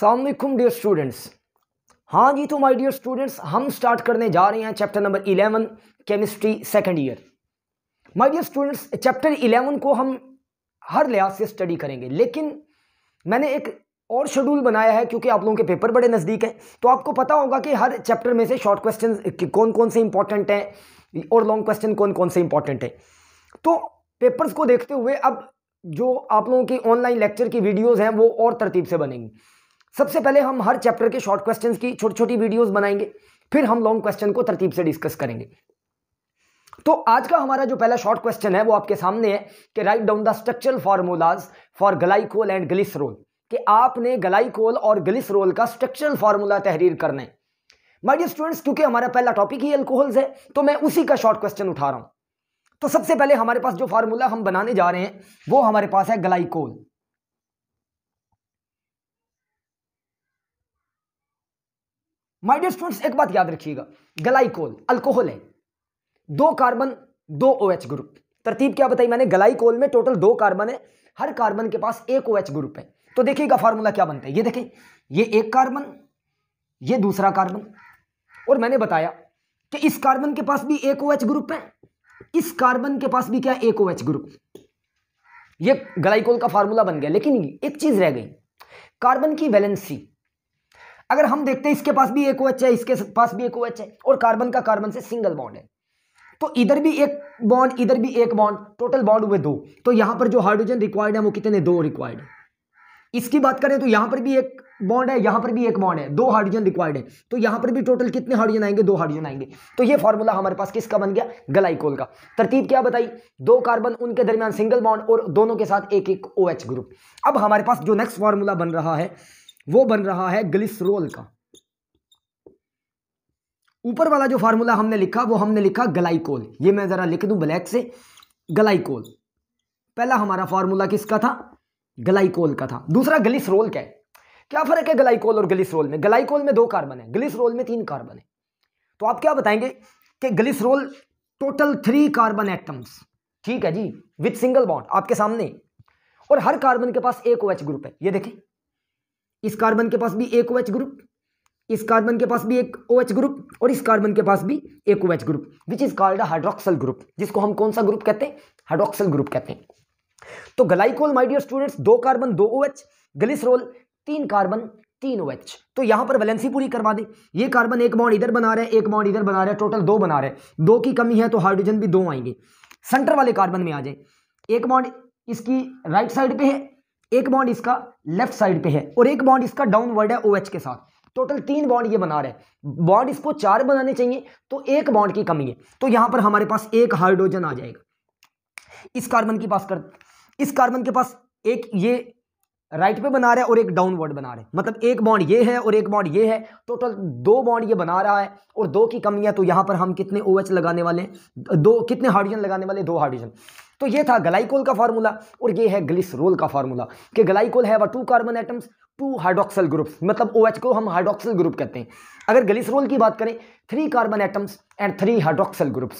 सलामकुम dear students हाँ जी तो माय डियर स्टूडेंट्स हम स्टार्ट करने जा रहे हैं chapter number eleven chemistry second year my dear students chapter eleven को हम हर लिहाज से स्टडी करेंगे लेकिन मैंने एक और शेड्यूल बनाया है क्योंकि आप लोगों के पेपर बड़े नज़दीक हैं तो आपको पता होगा कि हर चैप्टर में से शॉर्ट क्वेश्चन कौन कौन से इंपॉर्टेंट हैं और लॉन्ग क्वेश्चन कौन कौन से इंपॉर्टेंट हैं तो पेपर्स को देखते हुए अब जो आप लोगों की ऑनलाइन लेक्चर की वीडियोज़ हैं वो और तरतीब से बनेंगी सबसे पहले हम हर चैप्टर के शॉर्ट क्वेश्चंस की छोटी छोटी वीडियोस बनाएंगे फिर हम लॉन्ग क्वेश्चन को तरतीब से डिस्कस करेंगे तो आज का हमारा जो पहला शॉर्ट क्वेश्चन है वो आपके सामने है कि write down the structural formulas for glycol and glycerol कि आपने ग्लाइकोल और ग्लिसरोल का स्ट्रक्चरल फार्मूला तहरीर करना है माय डियर स्टूडेंट्स क्योंकि हमारा पहला टॉपिक ही अल्कोहल्स है तो मैं उसी का शॉर्ट क्वेश्चन उठा रहा हूं तो सबसे पहले हमारे पास जो फार्मूला हम बनाने जा रहे हैं वो हमारे पास है ग्लाइकोल माय डियर स्टूडेंट्स एक बात याद रखिएगा गलाइकोल अल्कोहल है दो कार्बन दो ओ OH ग्रुप तरतीब क्या बताई मैंने गलाइकोल में टोटल दो कार्बन है हर कार्बन के पास एक ओ OH ग्रुप है तो देखिएगा फार्मूला क्या बनता है ये देखें ये एक कार्बन ये दूसरा कार्बन और मैंने बताया कि इस कार्बन के पास भी एक ओ OH ग्रुप है इस कार्बन के पास भी क्या एक ओ OH ग्रुप ये गलाइकोल का फार्मूला बन गया लेकिन एक चीज रह गई कार्बन की वैलेंसी अगर हम देखते हैं इसके पास भी एक ओएच OH है इसके पास भी एक ओएच OH है और कार्बन का कार्बन से सिंगल बॉन्ड है तो इधर भी एक बॉन्ड इधर भी एक बॉन्ड टोटल बॉन्ड हुए दो तो यहां पर जो हाइड्रोजन रिक्वायर्ड है वो कितने दो रिक्वायर्ड है इसकी बात करें तो यहां पर भी एक बॉन्ड है यहां पर भी एक बॉन्ड है दो हाइड्रोजन रिक्वायर्ड है तो यहां पर भी टोटल कितने हाइड्रोजन आएंगे दो हाइड्रोजन आएंगे तो ये फॉर्मूला हमारे पास किसका बन गया गलाइकोल का तरतीब क्या बताई दो कार्बन उनके दरमियान सिंगल बॉन्ड और दोनों के साथ एक एक ओ OH ग्रुप अब हमारे पास जो नेक्स्ट फॉर्मूला बन रहा है वो बन रहा है ग्लिसरोल का ऊपर वाला जो फार्मूला हमने लिखा वो हमने लिखा गलाइकोल ये मैं ज़रा लिख दूं ब्लैक से गलाइकोल पहला हमारा फार्मूला किसका था गलाइकोल का था दूसरा ग्लिसरोल क्या है क्या फ़र्क है गलाइकोल और ग्लिसरोल में गलाइकोल में दो कार्बन है ग्लिसरोल में तीन कार्बन है तो आप क्या बताएंगे कि glycerol total three carbon atoms ठीक है जी विथ सिंगल बॉन्ड आपके सामने और हर कार्बन के पास एक ओ एच ग्रुप है ये देखें इस कार्बन के पास भी एक ओ ग्रुप इस कार्बन के पास भी एक ओ ग्रुप और इस कार्बन के पास भी एक O group which is called hydroxyl group जिसको हम कौन सा ग्रुप कहते हैं हाइड्रोक्सल ग्रुप कहते हैं तो गलाइकोल माइडियर स्टूडेंट्स दो कार्बन दो ओ एच ग्लिसरोल तीन कार्बन तीन ओ एच तो यहां पर वैलेंसी पूरी करवा दें ये कार्बन एक बॉन्ड इधर बना रहे हैं एक बॉन्ड इधर बना रहे हैं टोटल दो बना रहे हैं दो की कमी है तो हाइड्रोजन भी दो आएंगे सेंटर वाले कार्बन में आ जाए एक बॉन्ड इसकी राइट साइड पे है एक बॉन्ड इसका लेफ्ट साइड पे है और एक बॉन्ड इसका डाउनवर्ड है ओ OH के साथ टोटल तीन बॉन्ड ये बना रहे बॉन्ड इसको चार बनाने चाहिए तो एक बॉन्ड की कमी है तो यहां पर हमारे पास एक हाइड्रोजन आ जाएगा इस कार्बन की पास कर इस कार्बन के पास एक ये राइट पे बना रहा है और एक डाउनवर्ड बना रहे हैं मतलब एक बॉन्ड ये है और एक बॉन्ड ये है टोटल दो बॉन्ड ये बना रहा है और दो की कमी है तो यहां पर हम कितने ओ OH लगाने वाले दो कितने हाइड्रोजन लगाने वाले दो हाइड्रोजन तो ये था ग्लाइकोल का फार्मूला और ये है ग्लिसरोल का फार्मूला कि glycol have two carbon atoms two hydroxyl groups मतलब ओ OH को हम हाइड्रोक्सल ग्रुप कहते हैं अगर ग्लिसरोल की बात करें three carbon atoms and three hydroxyl groups